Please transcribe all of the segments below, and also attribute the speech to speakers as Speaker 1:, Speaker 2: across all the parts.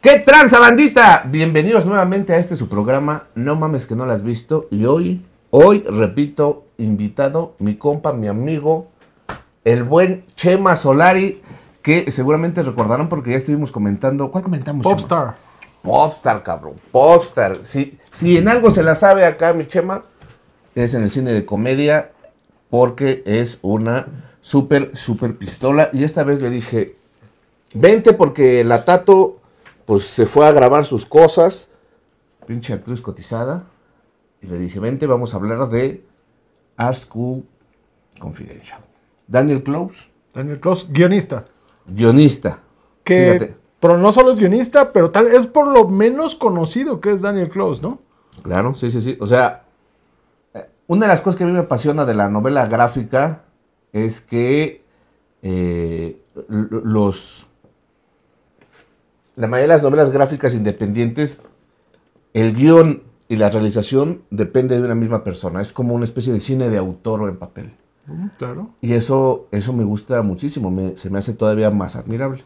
Speaker 1: ¿Qué tranza bandita? Bienvenidos nuevamente a este su programa No mames que no lo has visto y hoy, hoy repito, invitado mi compa, mi amigo, el buen Chema Solari, que seguramente recordarán porque ya estuvimos comentando, ¿cuál comentamos? Popstar. Popstar, cabrón. Popstar. Si, si en algo se la sabe acá, mi chema, es en el cine de comedia, porque es una súper, súper pistola. Y esta vez le dije, vente porque la Tato, pues se fue a grabar sus cosas. Pinche actriz cotizada. Y le dije, vente, vamos a hablar de Art School Confidential. Daniel Close. Daniel Close, guionista. Guionista. Qué pero
Speaker 2: no solo es guionista, pero tal, es por lo menos conocido que es
Speaker 1: Daniel Close, ¿no? Claro, sí, sí, sí. O sea, eh, una de las cosas que a mí me apasiona de la novela gráfica es que eh, los... La mayoría de las novelas gráficas independientes, el guión y la realización depende de una misma persona. Es como una especie de cine de autor o en papel.
Speaker 2: Mm, claro.
Speaker 1: Y eso, eso me gusta muchísimo, se me hace todavía más admirable.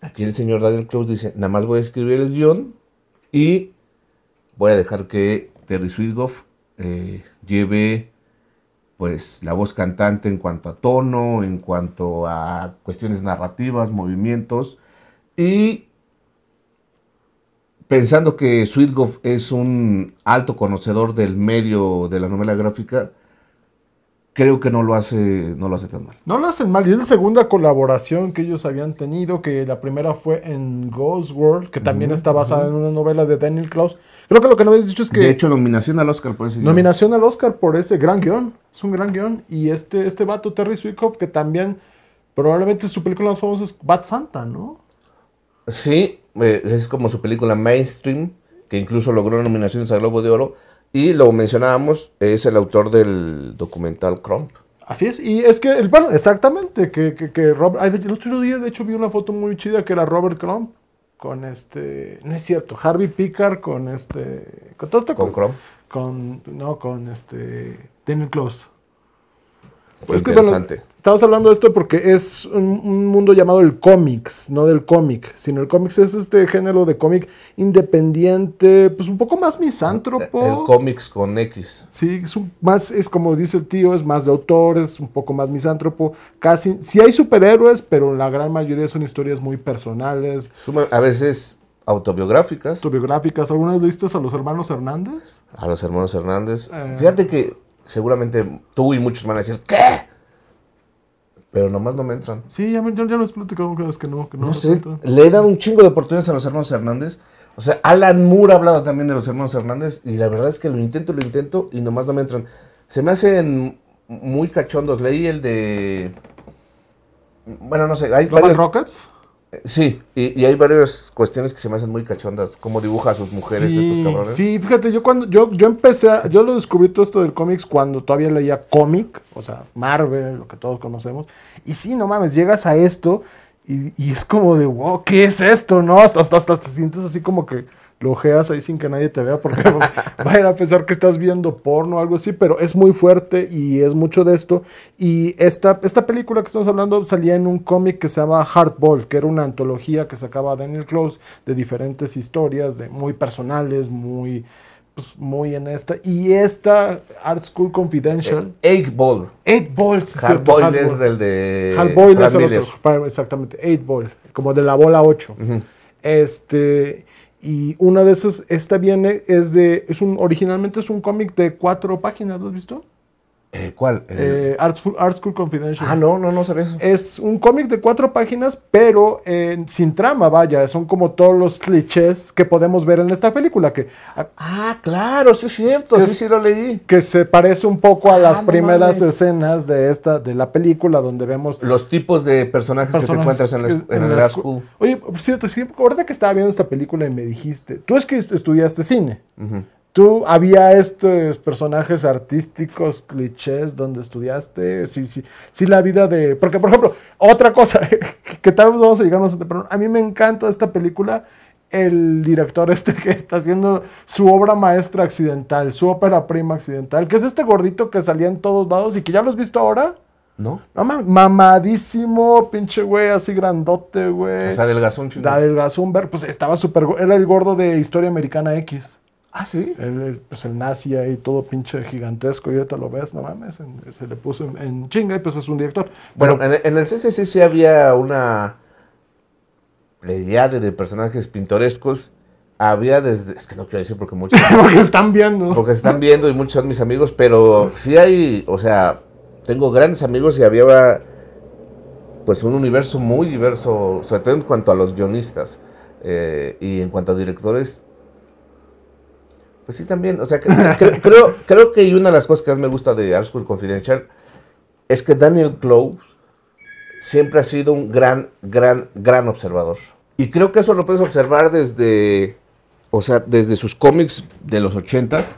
Speaker 1: Aquí el señor Daniel Claus dice, nada más voy a escribir el guión y voy a dejar que Terry Sweetgoff eh, lleve pues la voz cantante en cuanto a tono, en cuanto a cuestiones narrativas, movimientos y pensando que Sweetgoff es un alto conocedor del medio de la novela gráfica, creo que no lo hace, no lo hace tan mal. No lo hacen mal. Y es la segunda colaboración
Speaker 2: que ellos habían tenido, que la primera fue en Ghost World, que también está basada en una novela de Daniel Klaus. Creo que lo que no habéis dicho es que. De hecho,
Speaker 1: nominación al Oscar por ese guión.
Speaker 2: Nominación al Oscar por ese gran guión. Es un gran guión. Y este, este vato, Terry Swickhoff, que también probablemente su película más famosa es Bat Santa, ¿no?
Speaker 1: Sí, eh, es como su película mainstream, que incluso logró nominaciones al Globo de Oro y lo mencionábamos, es el autor del documental Crump.
Speaker 2: Así es, y es que, el, bueno, exactamente, que, que, que Robert, el otro día de hecho vi una foto muy chida que era Robert Crump con este, no es cierto, Harvey Pickard con este, con todo esto. Con, Crump. Con, no, con este, Daniel Close. Pues interesante. estamos hablando de esto porque es un, mundo llamado el cómics, no del cómic, sino el cómics es este género de cómic independiente, pues un poco más misántropo. El
Speaker 1: cómics con X. Sí, es
Speaker 2: más, es como dice el tío, es más de autores un poco más misántropo. Casi, si hay superhéroes, pero la
Speaker 1: gran mayoría son historias muy personales. A veces autobiográficas. Autobiográficas. ¿Algunas viste a los hermanos Hernández? A los hermanos Hernández. Eh. Fíjate que seguramente tú y muchos van a decir, ¿qué? Pero nomás no me entran. Sí, ya, me, ya, que no. Que no, no sé, le he dado un chingo de oportunidades a los hermanos Hernández. O sea, Alan Moore ha hablado también de los hermanos Hernández y la verdad es que lo intento, lo intento y nomás no me entran. Se me hacen muy cachondos. Leí el de... Bueno, no sé. Hay Rockets? Sí, y, hay varias cuestiones que se me hacen muy cachondas. Cómo dibuja a sus mujeres estos cabrones. Sí,
Speaker 2: fíjate, yo cuando yo, yo empecé, yo lo descubrí todo esto del cómics cuando todavía leía cómic, o sea, Marvel, lo que todos conocemos. Y sí, no mames, llegas a esto y, es como de, wow, ¿qué es esto? ¿No? hasta, hasta, te sientes así como que lo ojeas ahí sin que nadie te vea porque va a ir a pensar que estás viendo porno o algo así, pero es muy fuerte y es mucho de esto. Y esta, esta película que estamos hablando salía en un cómic que se llama Hardball, que era una antología que sacaba Daniel Close de diferentes historias, muy personales, muy... Pues, muy en esta. Y esta Art School Confidential.
Speaker 1: Eh, Eight Ball. Eight Ball. es del de. Hard
Speaker 2: es Exactamente. Eight Ball. Como de la bola 8. Este. Y una de esas, esta viene, es de, es un, originalmente es un cómic de cuatro páginas, ¿lo has visto?
Speaker 1: Eh, ¿Cuál? Eh,
Speaker 2: Art, School, Confidential. Ah, no, no, no sabía eso. Es un cómic de cuatro páginas, pero eh, sin trama, vaya. Son como todos los clichés que podemos ver en esta película. Que, ah, claro, sí es cierto, sí, sí lo leí. Que se parece un poco a ah, las primeras escenas de esta, de la película, donde vemos...
Speaker 1: Los tipos de personajes, que te encuentras en, la, el Art School.
Speaker 2: Oye, por cierto, sí, ahorita que estaba viendo esta película y me dijiste, tú es que estudiaste cine. Uh ¿Tú había estos personajes artísticos, clichés, donde estudiaste? Sí, sí, sí, la vida de... Porque, por ejemplo, otra cosa que tal vez vamos a llegar más pero A mí me encanta esta película, el director este que está haciendo su obra maestra accidental, su ópera prima accidental, que es este gordito que salía en todos lados y que ya lo has visto ahora. ¿No? No mamadísimo, pinche güey, así grandote, güey.
Speaker 1: O sea, delgazón, del
Speaker 2: ver, pues estaba súper... Era el gordo de Historia Americana X. Ah, sí. El, pues el nazi ahí todo pinche gigantesco, y ahorita lo ves, no
Speaker 1: mames, se le puso en, chinga
Speaker 2: y pues es un director.
Speaker 1: Bueno, en, el CCC sí había una idea de personajes pintorescos. Había desde. Es que no quiero decir porque muchos. porque están viendo. Porque están viendo y muchos son mis amigos, pero sí hay. O sea, tengo grandes amigos y había. Pues un universo muy diverso, sobre todo en cuanto a los guionistas. Eh, y en cuanto a directores, pues sí, también. O sea, creo, creo, que una de las cosas que más me gusta de Art School Confidential es que Daniel Close siempre ha sido un gran, gran, gran observador. Y creo que eso lo puedes observar desde, o sea, desde sus cómics de los ochentas,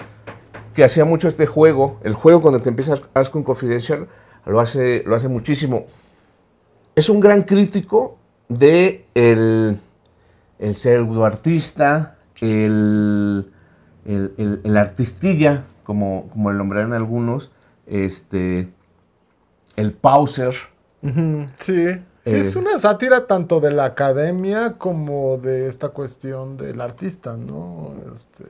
Speaker 1: que hacía mucho este juego. El juego cuando te empiezas School Confidential lo hace, lo hace muchísimo. Es un gran crítico de el, el artista, el el, el, el artistilla, como, como el nombraron algunos, este, el pauser.
Speaker 2: Sí. Sí, es eh, una sátira tanto de la academia como de esta cuestión del artista, ¿no? Este,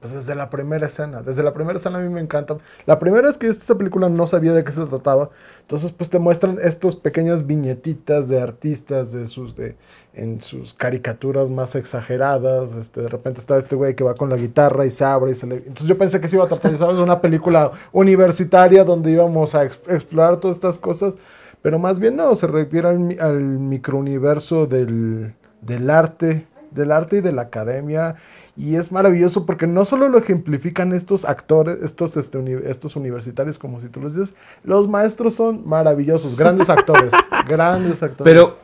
Speaker 2: pues desde la primera escena. Desde la primera escena a mí me encanta. La primera es que esta película no sabía de qué se trataba. Entonces, pues te muestran estas pequeñas viñetitas de artistas, de sus, de, en sus caricaturas más exageradas. Este, de repente está este güey que va con la guitarra y se abre y se le... Entonces yo pensé que se iba a tratar, ¿sabes? Una película universitaria donde íbamos a explorar todas estas cosas. Pero más bien no, se refiere al, al microuniverso del, del arte del arte y de la academia. Y es maravilloso porque no solo lo ejemplifican estos actores, estos, este, estos universitarios, como si tú los dices, los maestros son maravillosos, grandes actores, grandes actores. Pero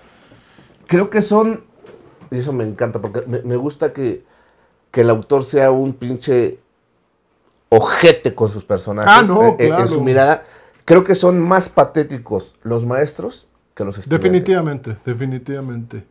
Speaker 1: creo que son, y eso me encanta, porque me, gusta que, que el autor sea un pinche ojete con sus personajes ah, eh, eh, en, su mirada. Creo que son más patéticos los maestros que los estudiantes.
Speaker 2: Definitivamente, definitivamente.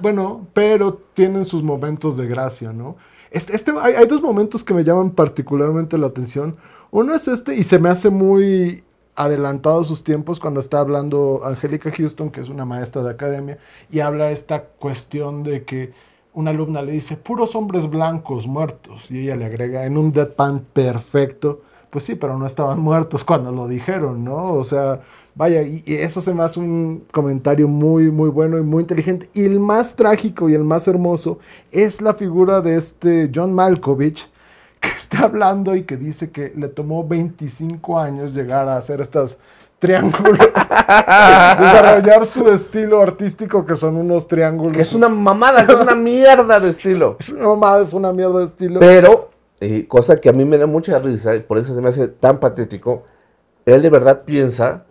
Speaker 2: Bueno, pero tienen sus momentos de gracia, ¿no? Este, este, hay, dos momentos que me llaman particularmente la atención. Uno es este, y se me hace muy adelantado sus tiempos cuando está hablando Angélica Houston, que es una maestra de academia, y habla esta cuestión de que una alumna le dice, puros hombres blancos muertos, y ella le agrega en un deadpan perfecto, pues sí, pero no estaban muertos cuando lo dijeron, ¿no? O sea, vaya, y, eso se me hace un comentario muy, muy bueno y muy inteligente. Y el más trágico y el más hermoso es la figura de este John Malkovich, que está hablando y que dice que le tomó 25 años llegar a hacer estas triángulos, desarrollar su estilo artístico que son unos triángulos. Que es una mamada, es una mierda de estilo. Es una mamada, es una mierda de
Speaker 1: estilo. Pero eh, cosa que a mí me da mucha risa y por eso se me hace tan patético, él de verdad piensa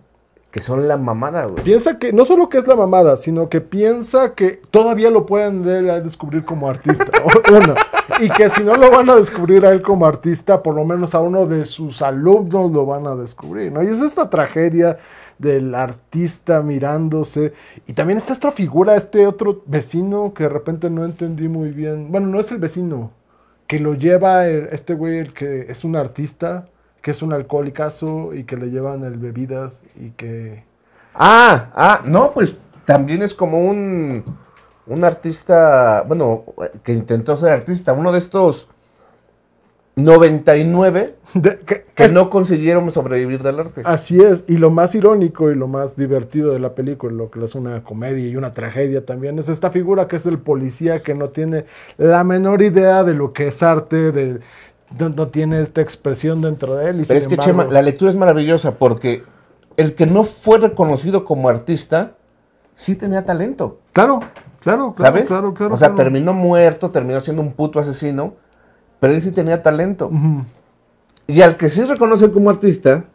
Speaker 1: que son la mamada, güey. Piensa que, no solo que es la mamada, sino
Speaker 2: que piensa que todavía lo pueden descubrir como artista. Y que si no lo van a descubrir a él como artista, por lo menos a uno de sus alumnos lo van a descubrir, Y es esta tragedia del artista mirándose. Y también está esta figura, este otro vecino que de repente no entendí muy bien. Bueno, no es el vecino, que lo lleva este güey, el que es un artista, que es un alcohólicazo y que le llevan el bebidas y que...
Speaker 1: Ah, ah, no, pues también es como un, un artista, bueno, que intentó ser artista, uno de estos 99 que, no consiguieron sobrevivir del arte. Así
Speaker 2: es, y lo más irónico y lo más divertido de la película, lo que es una comedia y una tragedia también, es esta figura que es el policía que no tiene la menor idea de lo que es arte, de, no, tiene esta expresión dentro de él. Y Pero es que la
Speaker 1: lectura es maravillosa porque el que no fue reconocido como artista, sí tenía talento. Claro, claro, claro. ¿Sabes? o sea, terminó muerto, terminó siendo un puto asesino pero él sí tenía talento. Y al que sí reconoce como artista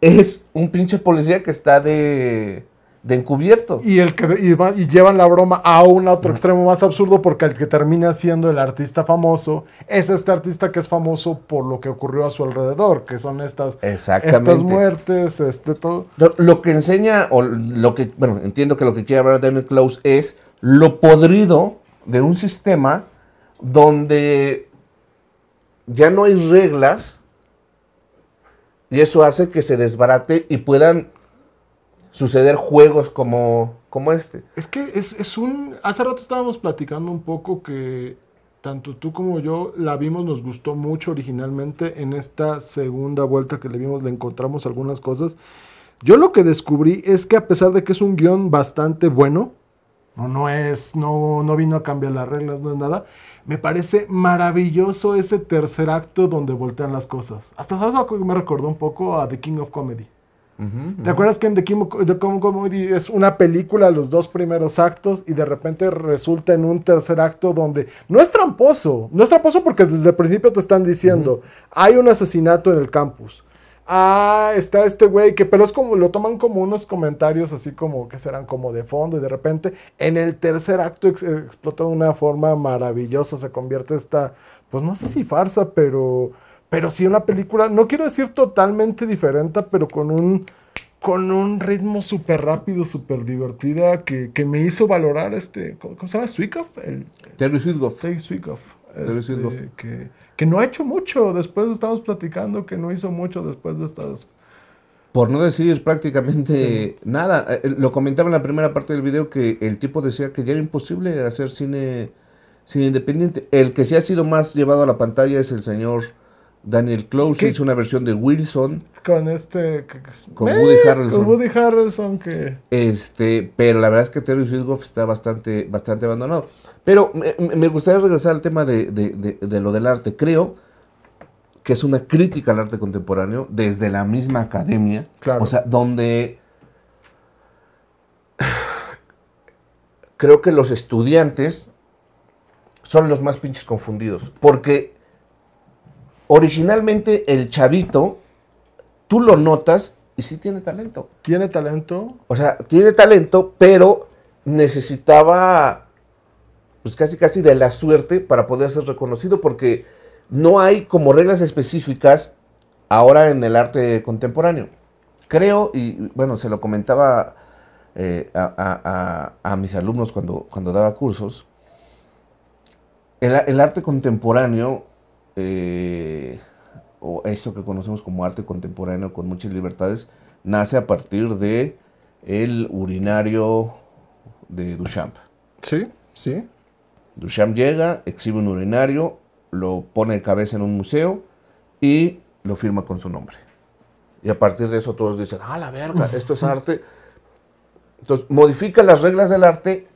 Speaker 1: es un pinche policía que está de, encubierto. Y, el que,
Speaker 2: llevan la broma a un otro extremo más absurdo porque el que termina siendo el artista famoso es este artista que es famoso por lo que ocurrió a su alrededor, que son estas,
Speaker 1: estas muertes, este todo. Lo que enseña, o lo que, bueno, entiendo que lo que quiere hablar David Klaus es lo podrido de un sistema donde ya no hay reglas y eso hace que se desbarate y puedan suceder juegos como, como este. Es
Speaker 2: que es, un... Hace rato estábamos platicando un poco que tanto tú como yo la vimos, nos gustó mucho originalmente. En esta segunda vuelta que le vimos le encontramos algunas cosas. Yo lo que descubrí es que a pesar de que es un guión bastante bueno, no, no es, no, no vino a cambiar las reglas, no es nada me parece maravilloso ese tercer acto donde voltean las cosas. Hasta sabes me recordó un poco a The King of Comedy. ¿Te acuerdas que en The King of Comedy es una película, los dos primeros actos, y de repente resulta en un tercer acto donde no es tramposo, no es tramposo porque desde el principio te están diciendo, hay un asesinato en el campus, ah, está este güey, que pero es como, lo toman como unos comentarios así como que serán como de fondo y de repente en el tercer acto explota de una forma maravillosa, se convierte esta, pues no sé si farsa, pero, pero sí una película, no quiero decir totalmente diferente, pero con un, con un ritmo súper rápido, súper divertida, que, me hizo valorar este, ¿cómo, se llama? Suikov? Terry Swickoff Terry este,
Speaker 1: que, que, no ha hecho mucho. Después estamos platicando que no hizo mucho después de estas. Por no decir prácticamente nada. Eh, eh, lo comentaba en la primera parte del video que el tipo decía que ya era imposible hacer cine, cine independiente. El que sí ha sido más llevado a la pantalla es el señor Daniel Close. que Hizo una versión de Wilson.
Speaker 2: Con este. Con Woody Harrelson. que.
Speaker 1: Este, pero la verdad es que Terry Ridgoff está bastante, bastante abandonado. Pero me, gustaría regresar al tema de, de, lo del arte. Creo que es una crítica al arte contemporáneo desde la misma academia. Claro. O sea, donde creo que los estudiantes son los más pinches confundidos. Porque originalmente el chavito, tú lo notas y sí tiene talento. Tiene talento. O sea, tiene talento, pero necesitaba pues casi casi de la suerte para poder ser reconocido, porque no hay como reglas específicas ahora en el arte contemporáneo. Creo, y bueno, se lo comentaba eh, a, mis alumnos cuando, cuando daba cursos, el, arte contemporáneo, eh, o esto que conocemos como arte contemporáneo con muchas libertades, nace a partir de el urinario de Duchamp. Sí, sí. Duchamp llega, exhibe un urinario, lo pone de cabeza en un museo y lo firma con su nombre. Y a partir de eso todos dicen, ah, la verga, esto es arte. Entonces, modifica las reglas del arte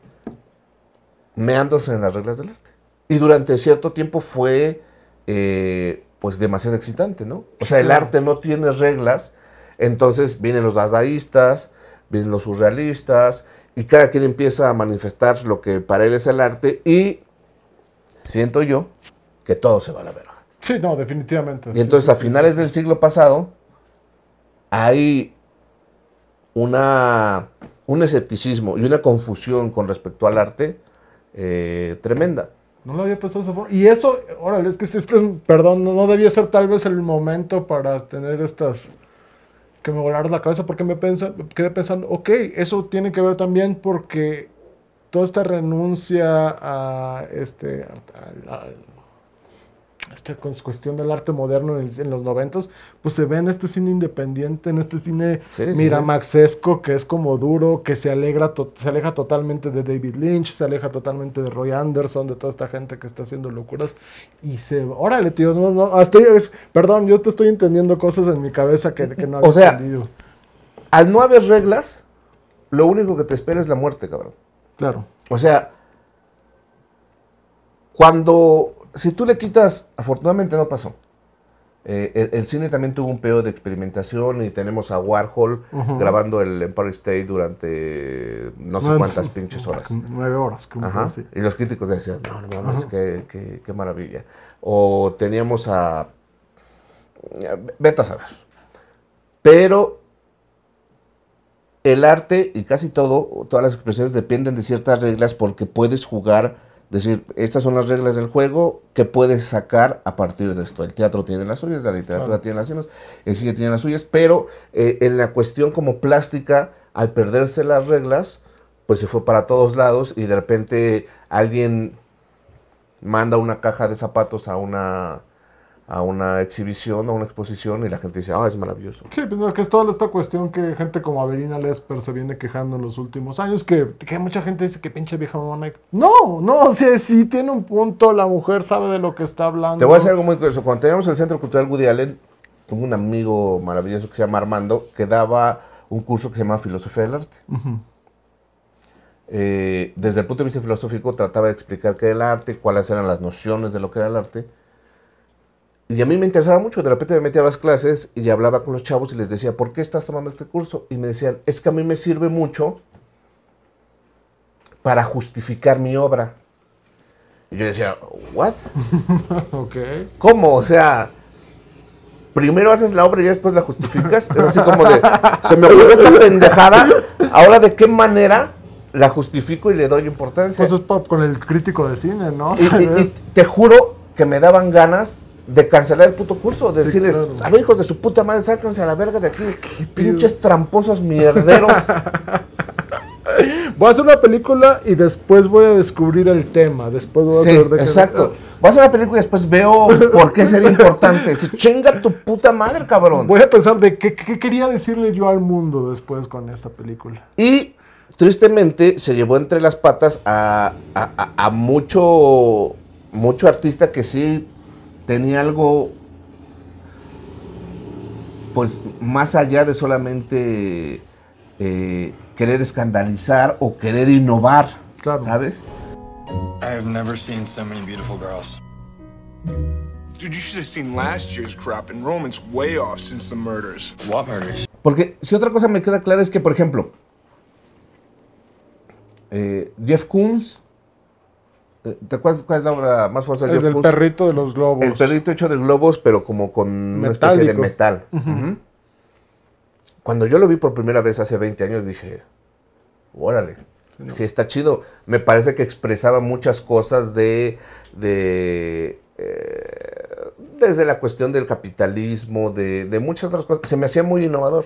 Speaker 1: meándose en las reglas del arte. Y durante cierto tiempo fue, eh, pues, demasiado excitante, ¿no? O sea, el arte no tiene reglas, entonces vienen los dadaístas, vienen los surrealistas, y cada quien empieza a manifestar lo que para él es el arte y siento yo que todo se va a la verga.
Speaker 2: Sí, no, definitivamente. Y entonces a
Speaker 1: finales del siglo pasado hay una, un escepticismo y una confusión con respecto al arte eh, tremenda.
Speaker 2: No lo había pensado esa forma. Y eso, órale, es que si este, perdón, no debía ser tal vez el momento para tener estas que me volaron la cabeza porque me pensa, quedé pensando, ok, eso tiene que ver también porque toda esta renuncia a este, esta cuestión del arte moderno en, los noventos pues se ve en este cine independiente, en este cine mira, miramaxesco, que es como duro, que se, alegra se aleja totalmente de David Lynch, se aleja totalmente de Roy Anderson, de toda esta gente que está haciendo locuras, y se, órale tío, no, no, estoy, perdón, yo te estoy entendiendo cosas en mi cabeza que, no había o sea,
Speaker 1: entendido. Al no haber reglas, lo único que te espera es la muerte, cabrón. Claro. O sea, cuando si tú le quitas, afortunadamente no pasó. Eh, el, cine también tuvo un periodo de experimentación y tenemos a Warhol grabando el Empire State durante no sé ah, cuántas pinches horas.
Speaker 2: Nueve horas,
Speaker 1: Y los críticos decían, no, no qué, qué, maravilla. O teníamos a. Vete a saber. Pero el arte y casi todo, todas las expresiones dependen de ciertas reglas porque puedes jugar decir, estas son las reglas del juego que puedes sacar a partir de esto. El teatro tiene las suyas, la literatura tiene las suyas, el cine tiene las suyas, pero eh, en la cuestión como plástica, al perderse las reglas, pues se fue para todos lados y de repente alguien manda una caja de zapatos a una a una exhibición, a una exposición y la gente dice, ah, es maravilloso.
Speaker 2: Sí, pero pues, es que es toda esta cuestión que gente como Averina Lesper se viene quejando en los últimos años, que, que mucha gente dice que pinche vieja mamona. No, no, o sea, sí tiene un punto, la mujer sabe de lo que está hablando. Te voy a decir
Speaker 1: algo muy curioso, cuando teníamos el Centro Cultural Woody Allen, tuve un amigo maravilloso que se llama Armando, que daba un curso que se llamaba Filosofía del Arte. Eh, desde el punto de vista filosófico trataba de explicar qué era el arte, cuáles eran las nociones de lo que era el arte y a mí me interesaba mucho, de repente me metía a las clases y hablaba con los chavos y les decía, ¿por qué estás tomando este curso? Y me decían, es que a mí me sirve mucho para justificar mi obra. Y yo decía, ¿what? okay. ¿Cómo? O sea, primero haces la obra y después la justificas. Es así como de, se me ocurrió esta pendejada, ahora de qué manera la justifico y le doy importancia. Pues es pop con el crítico de cine, ¿no? y te juro que me daban ganas de cancelar el puto curso, de decirles a los ah, hijos de su puta madre, sáquense a la verga de aquí, pinches tramposos mierderos. voy a hacer una película
Speaker 2: y después voy a descubrir el tema, después voy a hacer de Exacto. Voy a hacer una película y después veo por qué sería
Speaker 1: importante. chenga chinga tu puta madre, cabrón. Voy a pensar de qué, quería decirle yo al mundo después con esta película. Y tristemente se llevó entre las patas a, a mucho, mucho artista que sí tenía algo pues más allá de solamente eh, querer escandalizar o querer innovar, claro. ¿sabes? I have never seen so many beautiful girls. Dude, you should have seen last year's crop. Enrollment's way off since the murders. What murders? Porque si otra cosa me queda clara es que, por ejemplo, eh, Jeff Koons eh, cuál es la obra más famosa de El perrito de los globos. El perrito hecho de globos, pero como con una especie de metal. Cuando yo lo vi por primera vez hace 20 años, dije, órale, sí, está chido. Me parece que expresaba muchas cosas de... Eh, desde la cuestión del capitalismo, de, de muchas otras cosas. Se me hacía muy innovador.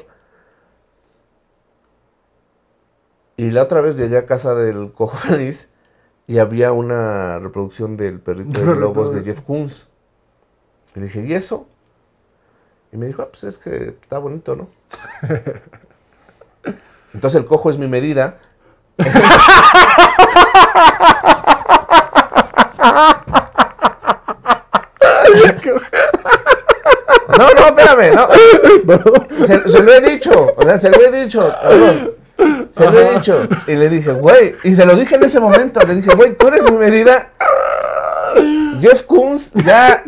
Speaker 1: Y la otra vez llegué a casa del Cojo Feliz y había una reproducción del perrito de lobos de Jeff Koons. Y le dije, ¿y eso? Y me dijo, ah, pues es que está bonito, ¿no? Entonces el cojo es mi medida. No, no, espérame, no. Se, se, lo he dicho, o sea, se lo he dicho se lo he dicho. Y le dije, güey, y se lo dije en ese momento, le dije, güey, tú eres mi medida. Jeff Koons ya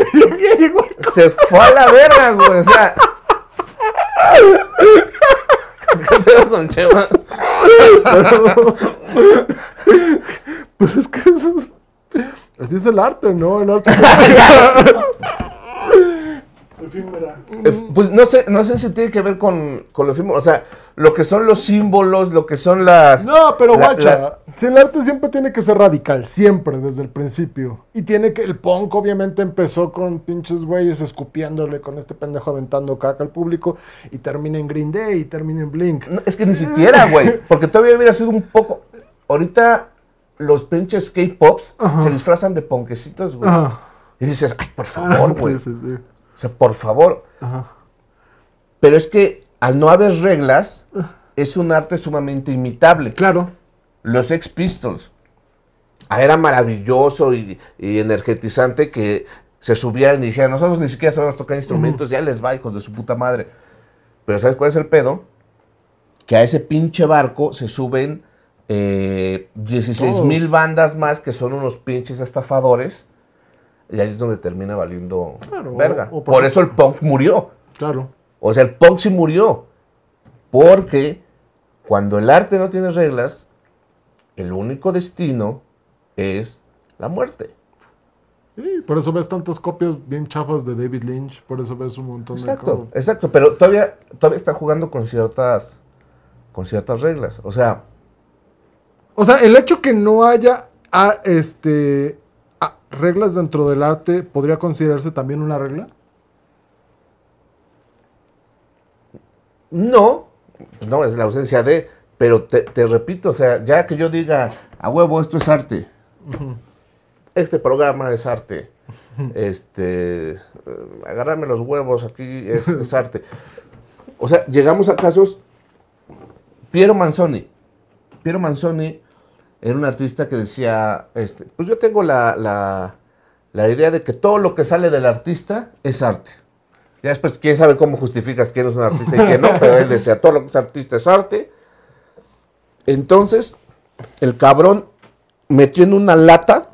Speaker 1: se fue a la verga, güey. O sea. ¿Qué pedo con Chema? pues es que eso es... Así es el arte, ¿no? El arte.
Speaker 2: Efímera. Eh,
Speaker 1: pues no sé, no sé si tiene que ver con, con lo O sea, lo que son los símbolos, lo que son las. No, pero guacha. el arte
Speaker 2: siempre tiene que ser radical, siempre, desde el principio. Y tiene que. El punk, obviamente, empezó con pinches güeyes escupiéndole con este pendejo aventando caca al público. Y termina en Green
Speaker 1: Day y termina en Blink. es que ni siquiera, güey. Porque todavía hubiera sido un poco. Ahorita los pinches K-pops se disfrazan de ponquecitos, güey. Y dices, ay, por favor, ah, güey. sí, sí, sí. O sea, por favor. Pero es que al no haber reglas, ah. es un arte sumamente imitable. Claro. Los ex Pistols. Ah, era maravilloso y, energetizante que se subieran y dijeran, nosotros ni siquiera sabemos tocar instrumentos, ya les va, hijos de su puta madre. Pero ¿sabes cuál es el pedo? Que a ese pinche barco se suben eh, 16 mil bandas más que son unos pinches estafadores y ahí es donde termina valiendo verga. por, eso el punk murió. Claro. O sea, el punk sí murió. Porque cuando el arte no tiene reglas, el único destino es la muerte. Sí, por eso ves tantas copias
Speaker 2: bien chafas de David Lynch, por eso ves un montón
Speaker 1: de cosas. Exacto, pero todavía, todavía está jugando con ciertas, con ciertas reglas. O sea.
Speaker 2: O sea, el hecho que no haya ah, este, reglas dentro del arte podría considerarse también una regla?
Speaker 1: No, no, es la ausencia de, pero te, repito, o sea, ya que yo diga, a huevo, esto es arte. Este programa es arte. Este, eh, agarrarme los huevos, aquí es, es, arte. O sea, llegamos a casos, Piero Manzoni. Piero Manzoni era un artista que decía, este, pues yo tengo la, idea de que todo lo que sale del artista es arte. Ya después, quién sabe cómo justificas quién es un artista y quién no, pero él decía, todo lo que es artista es arte. Entonces, el cabrón metió en una lata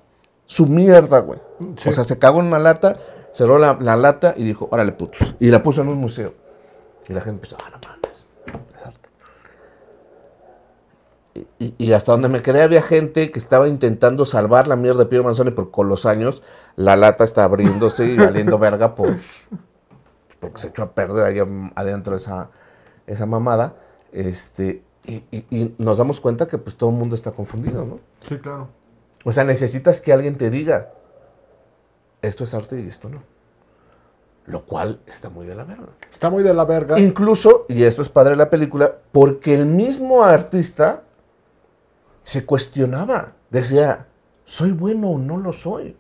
Speaker 1: su mierda, güey. O sea, se cagó en una lata, cerró la, lata y dijo, órale, putos. Y la puso en un museo. Y la gente empezó, ah, no, Y, hasta donde me quedé había gente que estaba intentando salvar la mierda de Pío Manzoni, porque con los años la lata está abriéndose y valiendo verga, por pues, porque se echó a perder ahí adentro esa, esa mamada. Este, y, nos damos cuenta que pues todo el mundo está confundido, ¿no? Sí, claro. O sea, necesitas que alguien te diga, esto es arte y esto no. Lo cual está muy de la verga. Está muy de la verga. Incluso, y esto es padre de la película, porque el mismo artista se cuestionaba, decía, ¿soy bueno o no lo soy?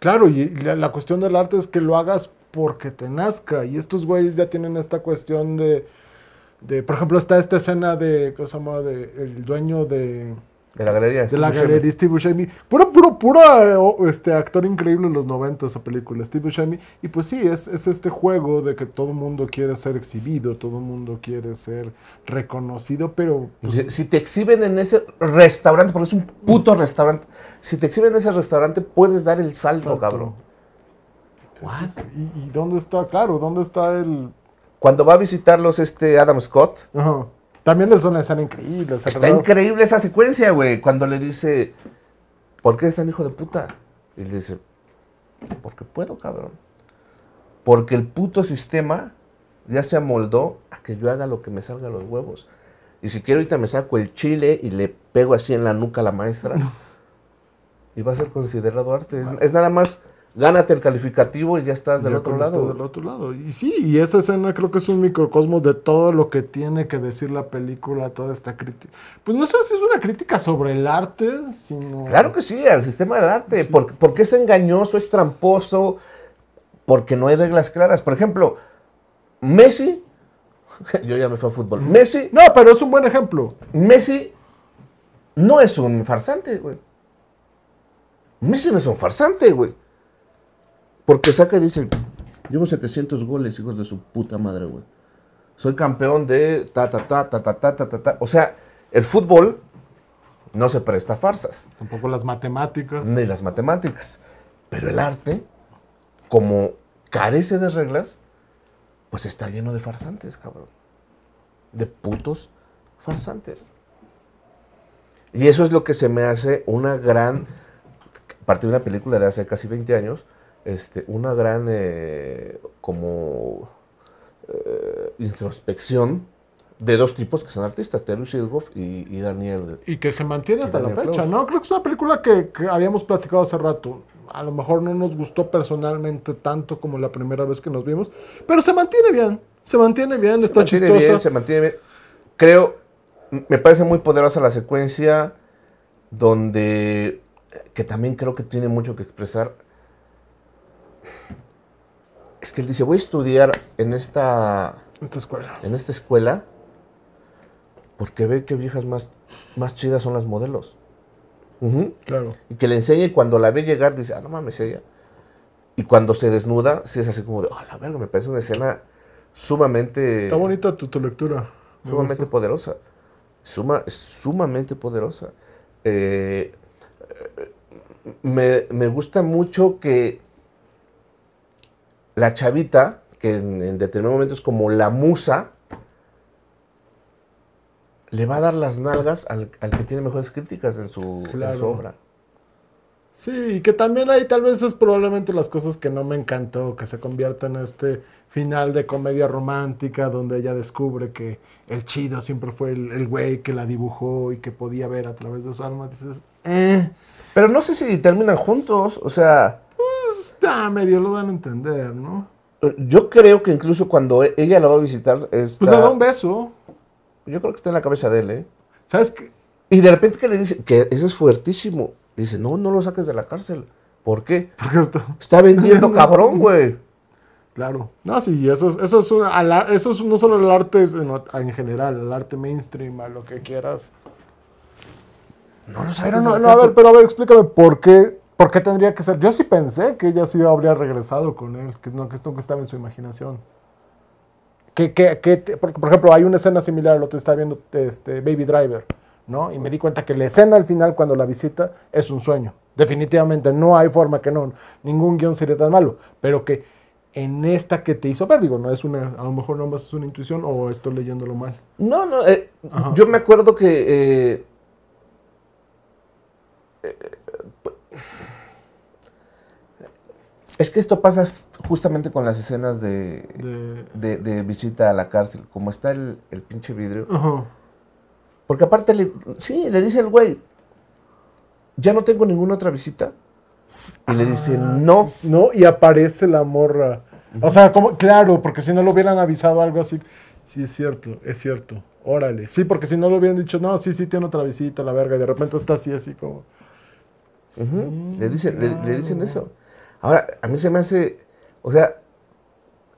Speaker 1: Claro, y la, cuestión del
Speaker 2: arte es que lo hagas porque te nazca. Y estos güeyes ya tienen esta cuestión de, de por ejemplo, está esta escena de, ¿cómo se llama? De, el dueño de,
Speaker 1: de la galería de De la galería
Speaker 2: Steve Buscemi. Puro, puro, puro eh, este, actor increíble en los noventas o películas Steve Buscemi. Y pues sí, es, es este juego de que todo el mundo quiere ser exhibido, todo el mundo quiere
Speaker 1: ser reconocido, pero... Pues si, te exhiben en ese restaurante, porque es un puto restaurante, si te exhiben en ese restaurante puedes dar el salto, cabrón. What? ¿Y, dónde está,
Speaker 2: claro, dónde está
Speaker 1: el... Cuando va a visitarlos este Adam
Speaker 2: Scott... Ajá también es una escena increíble. Está increíble
Speaker 1: esa secuencia, güey. Cuando le dice, ¿por qué es tan hijo de puta? Y le dice, porque puedo, cabrón. Porque el puto sistema ya se amoldó a que yo haga lo que me salga a los huevos. Y si quiero ahorita me saco el chile y le pego así en la nuca a la maestra. Y va a ser considerado arte. es nada más gánate el calificativo y ya estás del otro lado. Del otro lado.
Speaker 2: Y sí, y esa escena creo que es un microcosmos de todo lo que tiene que decir la película, toda esta crítica. Pues no sé si es una crítica sobre el arte,
Speaker 1: sino... Claro que sí, al sistema del arte, porque, porque es engañoso, es tramposo, porque no hay reglas claras. Por ejemplo, Messi, yo ya me fui a fútbol, mm. Messi... No, pero es un buen ejemplo. Messi no es un farsante, güey. Messi no es un farsante, güey. Porque saca y dice, llevo 700 goles, hijos de su puta madre, güey. Soy campeón de ta, ta, ta, ta, ta, ta, ta, ta. O sea, el fútbol no se presta a farsas. Tampoco las matemáticas. Ni las matemáticas. Pero el arte, como carece de reglas, pues está lleno de farsantes, cabrón. De putos farsantes. Y eso es lo que se me hace una gran... parte de una película de hace casi 20 años, este, una gran eh, como eh, introspección de dos tipos que son artistas, Terry Shilgoff y, y, Daniel.
Speaker 2: Y que se mantiene hasta la fecha, ¿no? Creo que es una película que, habíamos platicado hace rato. A lo mejor no nos gustó personalmente tanto como la primera vez que nos vimos, pero se mantiene bien, se mantiene bien, se está mantiene chistosa. Bien, se
Speaker 1: mantiene bien. Creo, me parece muy poderosa la secuencia donde, que también creo que tiene mucho que expresar, es que él dice, voy a estudiar en esta, escuela. En esta escuela porque ve que viejas más, más chidas son las modelos. Claro. Y que le enseñe y cuando la ve llegar dice, ah, no mames, ella. Y cuando se desnuda, sí es así como de, oh, la verga, me parece una escena sumamente... Está bonita tu, lectura. sumamente poderosa. Suma, sumamente poderosa. me, me, gusta mucho que la chavita, que en, determinados determinado es como la musa, le va a dar las nalgas al, que tiene mejores críticas en su, obra.
Speaker 2: Sí, que también hay tal vez es probablemente las cosas que no me encantó, que se conviertan en este final de comedia romántica donde ella descubre que el chido siempre fue el, güey que la dibujó y que podía ver a través de su alma.
Speaker 1: eh. Pero no sé si terminan juntos, o sea...
Speaker 2: Ah, medio lo dan a entender, ¿no?
Speaker 1: Eh, yo creo que incluso cuando e-, ella la va a visitar. Pues está... Pues le da un beso. Yo creo que está en la cabeza de él, ¿eh? ¿Sabes qué? Y de repente que le dice, que ese es fuertísimo. dice, no, no lo saques de la cárcel. ¿Por qué? Porque está, vendiendo cabrón, güey. Claro. No, sí, eso, eso, es, eso es no solo el arte en
Speaker 2: general, el arte mainstream, a lo que quieras. No lo sabes. no, a ver, pero a ver, explícame por qué ¿Por qué tendría que ser? Yo sí pensé que ella sí habría regresado con él, que no que esto que estaba en su imaginación. Que, que, por, ejemplo, hay una escena similar a lo que está viendo este, Baby Driver, ¿no? Y me di cuenta que la escena al final, cuando la visita, es un sueño. Definitivamente, no hay forma que no, ningún guión sería tan malo, pero que en esta que te hizo ver, digo, no es una, a lo mejor no es una intuición o estoy leyéndolo mal.
Speaker 1: No, no, eh, yo me acuerdo que... Eh, Es que esto pasa justamente con las escenas de, visita a la cárcel, como está el, pinche vidrio. Porque aparte, le, sí, le dice el güey, ya no tengo ninguna otra visita. Y le dice, ah. no. No, y aparece la
Speaker 2: morra. O sea, como, claro, porque si no lo hubieran avisado algo así. Sí, es cierto, es cierto. Órale. Sí, porque si no lo hubieran dicho, no, sí, sí, tiene otra visita, la verga. Y de repente está así, así como.
Speaker 1: le, dice le dicen eso. Ahora, a mí se me hace, o sea,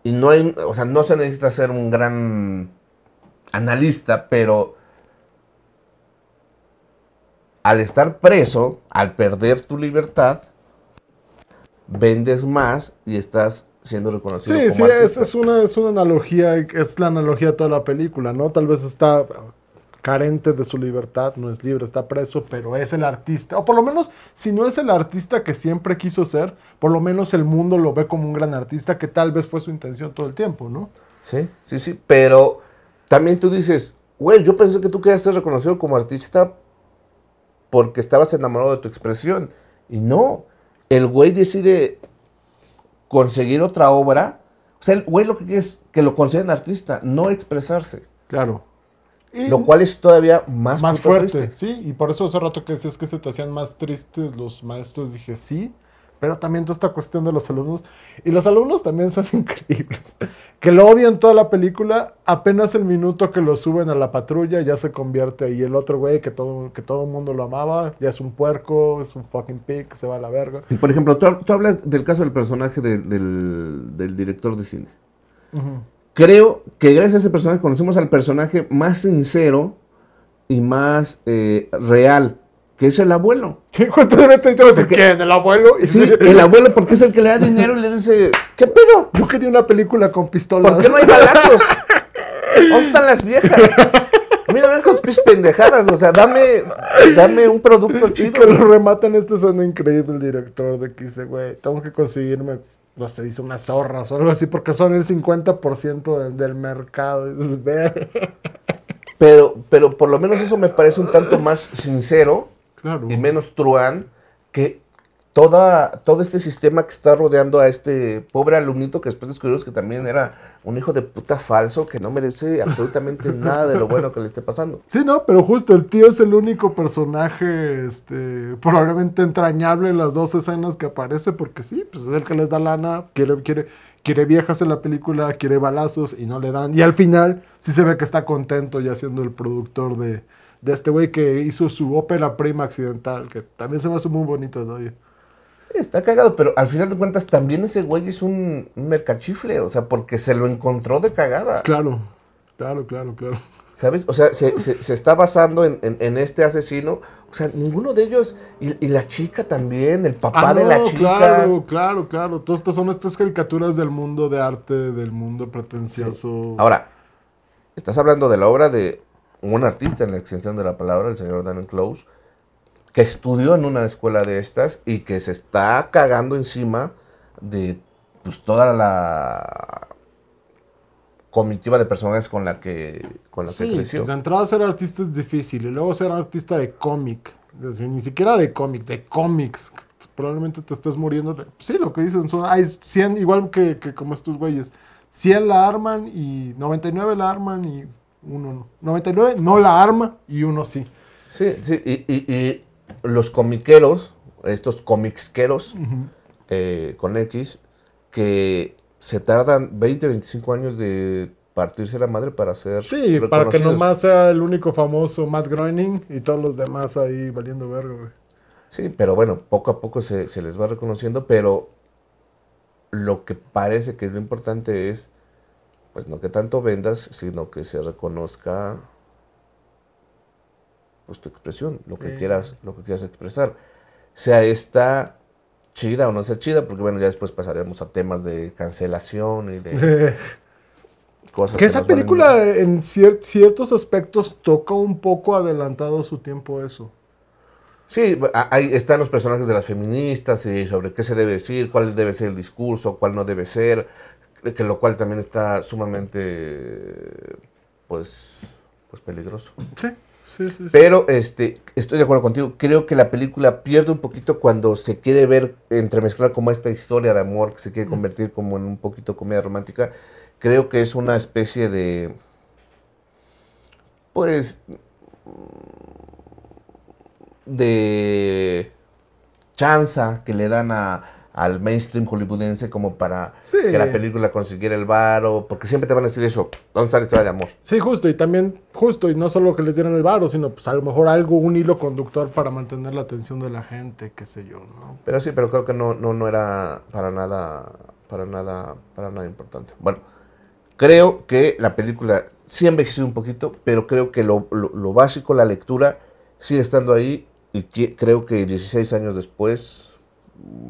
Speaker 1: y no hay, o sea, no se necesita ser un gran analista, pero al estar preso, al perder tu libertad, vendes más y estás siendo reconocido. Sí, sí, es,
Speaker 2: una, es una analogía, es la analogía de toda la película, ¿no? Tal vez está carente de su libertad, no es libre, está preso, pero es el artista, o por lo menos si no es el artista que siempre quiso ser, por lo menos el mundo lo ve como un gran artista, que tal vez fue su intención todo el tiempo, ¿no?
Speaker 1: Sí, sí, sí, pero también tú dices, güey, yo pensé que tú querías ser reconocido como artista porque estabas enamorado de tu expresión, y no, el güey decide conseguir otra obra, o sea, el güey lo que quiere es que lo consideren artista, no expresarse. Claro lo cual es todavía más, más fuerte.
Speaker 2: Sí, y por eso hace rato que decías que se te hacían más tristes los maestros, dije, sí, pero también toda esta cuestión de los alumnos. Y los alumnos también son increíbles. Que lo odian toda la película, apenas el minuto que lo suben a la patrulla ya se convierte ahí el otro güey que todo, que todo el mundo lo amaba, ya es un puerco, es un fucking pig, se va a la verga. Y
Speaker 1: por ejemplo, tú, hablas del caso del personaje del, director de cine. Ajá. Creo que gracias a ese personaje conocemos al personaje más sincero y más eh, real, que es el abuelo. Sí,
Speaker 2: de este quién, el abuelo. sí, el
Speaker 1: abuelo, porque es el que le da dinero y le dice, ¿qué pedo? Yo quería una película con pistolas. ¿Por qué no hay balazos? ¿Dónde están las viejas? Mira, ven con pendejadas, o sea, dame, dame un producto chido. Y que lo
Speaker 2: rematan, este son increíble el director de que dice, güey, tengo que conseguirme no se dice unas zorras o algo así, porque son el 50% del, mercado.
Speaker 1: Pero, pero por lo menos eso me parece un tanto más sincero y menos truán que todo este sistema que está rodeando a este pobre alumnito que después descubrimos que también era un hijo de puta falso que no merece absolutamente nada de lo bueno que le esté pasando.
Speaker 2: Sí, no, pero justo el tío es el único personaje este, probablemente entrañable en las dos escenas que aparece porque sí, pues es el que les da lana, quiere, quiere, viejas en la película, quiere balazos y no le dan. Y al final sí se ve que está contento ya siendo el productor de... De este güey que hizo su ópera prima accidental, que también se me hace muy bonito, de hoy.
Speaker 1: Está cagado, pero al final de cuentas también ese güey es un mercachifle, o sea, porque se lo encontró de cagada. Claro, claro, claro, claro. ¿Sabes? O sea, se, está basando en, este asesino. O sea, ninguno de ellos. Y, la chica también, el papá ah, de la chica. Claro,
Speaker 2: claro, claro. Todas estas son estas caricaturas del mundo de arte, del mundo pretencioso. Ahora,
Speaker 1: estás hablando de la obra de un artista en la extensión de la palabra, el señor Daniel Close estudió en una escuela de estas y que se está cagando encima de pues, toda la comitiva de personas con la que, con la que creció.
Speaker 2: Pues, entrada a ser artista es difícil y luego ser artista de cómic, ni siquiera de cómic, de cómics. Probablemente te estás muriendo de... Sí, lo que dicen son... Hay 100, igual que, como estos güeyes. 100 la arman y 99 la arman y uno
Speaker 1: no. 99 no la arma y uno sí. Sí, sí, y los comiqueros, estos comixqueros eh, con X, que se tardan 20, 25 años de partirse la madre para hacer Sí, para que nomás
Speaker 2: sea el único famoso Matt Groening y todos los demás ahí valiendo verga,
Speaker 1: Sí, pero bueno, poco a poco se, se les va reconociendo, pero lo que parece que es lo importante es, pues no que tanto vendas, sino que se reconozca pues tu expresión, lo que quieras, lo que quieras expresar. Sea esta chida o no sea chida, porque bueno, ya después pasaremos a temas de cancelación y de cosas. Que, que esa película
Speaker 2: en ciertos aspectos toca un poco adelantado su tiempo eso.
Speaker 1: Sí, ahí están los personajes de las feministas y sobre qué se debe decir, cuál debe ser el discurso, cuál no debe ser, que lo cual también está sumamente, pues, pues peligroso. Sí. Pero este, estoy de acuerdo contigo. Creo que la película pierde un poquito cuando se quiere ver entremezclar como esta historia de amor que se quiere convertir como en un poquito comedia romántica. Creo que es una especie de. Pues. De chanza que le dan a, al mainstream hollywoodense como para que la película consiguiera el varo, porque siempre te van a decir eso, ¿dónde está la historia de amor? Sí, justo, y también
Speaker 2: justo, y no solo que les dieran el varo, sino pues a lo mejor algo, un hilo conductor para mantener la atención de la gente, qué sé yo, ¿no?
Speaker 1: Pero sí, pero creo que no, no, no era para nada, para nada, para nada importante. Bueno, creo que la película sí ha un poquito, pero creo que lo, básico, la lectura, sigue estando ahí, y creo que 16 años después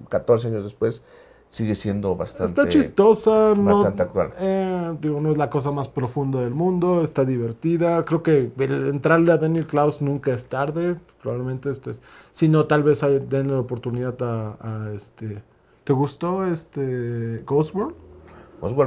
Speaker 1: 14 años después, sigue siendo bastante. Está chistosa, bastante no, actual.
Speaker 2: Eh, digo, no es la cosa más profunda del mundo, está divertida. Creo que entrarle a Daniel Klaus nunca es tarde. Probablemente este es. Si no, tal vez denle la oportunidad a, este. ¿Te gustó este Ghost
Speaker 1: World?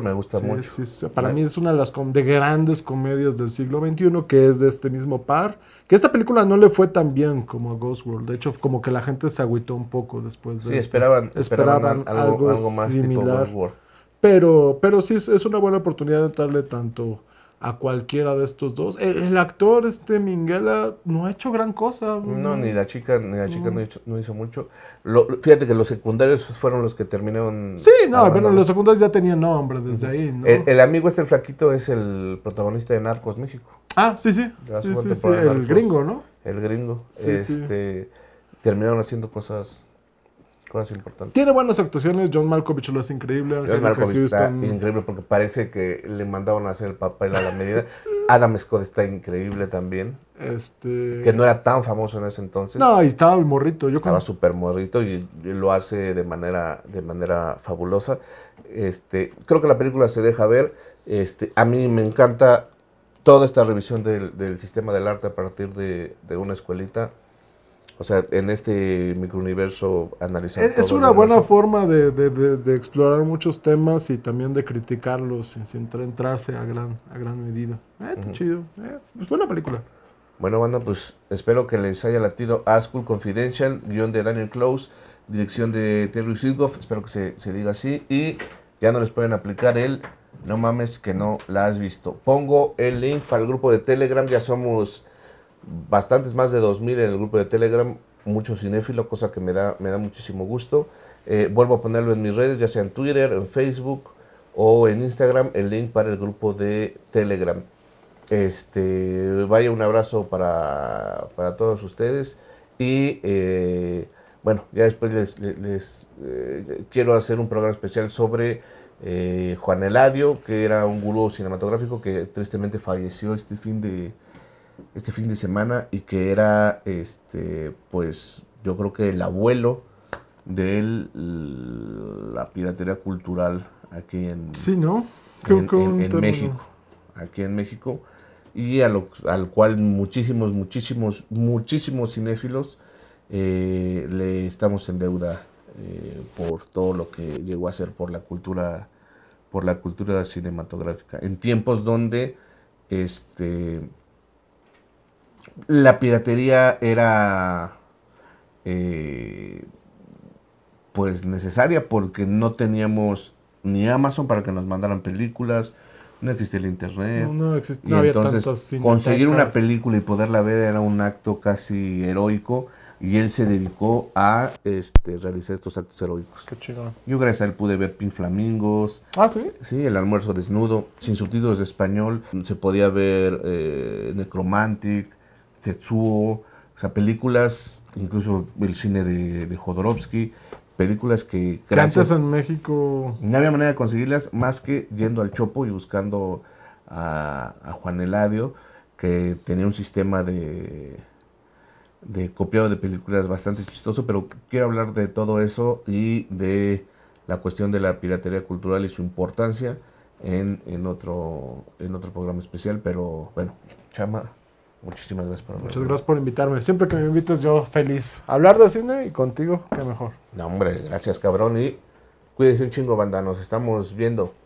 Speaker 1: me gusta mucho. para mí
Speaker 2: es una de las de grandes comedias del siglo XXI, que es de este mismo par que esta película no le fue tan bien como a Ghost World. De hecho, como que la gente se agüitó un poco después de. Sí, esperaban, esperaban, algo, más similar. Ghost World Pero, pero sí es una buena oportunidad de darle tanto a cualquiera de estos dos. El, actor, este Minguela, no ha hecho gran cosa. No, ni
Speaker 1: la chica, ni la chica no, hizo, mucho. fíjate que los secundarios pues, fueron los que terminaron. Sí, no, pero los
Speaker 2: secundarios ya tenían nombre desde ahí. ¿no? El,
Speaker 1: amigo este, el flaquito, es el protagonista de Narcos México. Ah, sí, sí. sí, sí el gringo, ¿no? El gringo. este, Terminaron haciendo cosas tiene
Speaker 2: buenas actuaciones, John Malkovich lo hace increíble. John Malkovich está increíble
Speaker 1: porque parece que le mandaron a hacer el papel a la medida. Adam Scott está increíble también.
Speaker 2: Este... Que no era
Speaker 1: tan famoso en ese entonces. No, y estaba el morrito. Yo estaba súper morrito y, lo hace de manera, de manera fabulosa. Este, creo que la película se deja ver. Este, a mí me encanta toda esta revisión del, sistema del arte a partir de una escuelita o sea, en este microuniverso analizando Es, una buena
Speaker 2: forma de, explorar muchos temas y también de criticarlos sin, entrarse a gran, a gran medida. Eh, está chido. Eh, es pues buena película.
Speaker 1: Bueno, banda, pues espero que les haya latido A Confidential, guión de Daniel Close, dirección de Terry Sidgoff, espero que se, se diga así. Y ya no les pueden aplicar el no mames que no la has visto. Pongo el link para el grupo de Telegram, ya somos bastantes más de 2.000 en el grupo de Telegram, mucho cinéfilo, cosa que me da, me da muchísimo gusto. Eh, vuelvo a ponerlo en mis redes, ya sea en Twitter, en Facebook o en Instagram, el link para el grupo de Telegram. Este, vaya un abrazo para, todos ustedes y eh, bueno, ya después les, eh, quiero hacer un programa especial sobre Juan Eladio, que era un gurú cinematográfico que tristemente falleció este fin de, este fin de semana y que era, este, pues yo creo que el abuelo de la piratería cultural aquí en, sí, ¿no? en, México. Aquí en México. Y al cual muchísimos, muchísimos, muchísimos cinéfilos eh, le estamos en deuda eh, por todo lo que llegó a ser por la cultura por la cultura cinematográfica en tiempos donde este la piratería era eh, pues necesaria porque no teníamos ni Amazon para que nos mandaran películas, no existía el internet. No, no existía, entonces conseguir una película y poderla ver era un acto casi heroico y él se dedicó a este, realizar estos actos heroicos. Qué Yo gracias a él pude ver Flamingos. Ah, sí. Sí, el almuerzo desnudo, sin subtítulos de español, se podía ver eh, Necromantic Tetsuo, o sea, películas, incluso el cine de, de Jodorowsky, películas que gracias en
Speaker 2: México no había
Speaker 1: manera de conseguirlas más que yendo al Chopo y buscando a, a Juan Eladio que tenía un sistema de de copiado de películas bastante chistoso pero quiero hablar de todo eso y de la cuestión de la piratería cultural y su importancia en, en otro en otro programa especial pero bueno chama Muchísimas gracias por Muchas gracias
Speaker 2: por invitarme. Siempre que me invites, yo feliz. Hablar de cine y contigo, qué mejor.
Speaker 1: No, hombre, gracias, cabrón. Y cuídense un chingo, banda. Nos estamos viendo.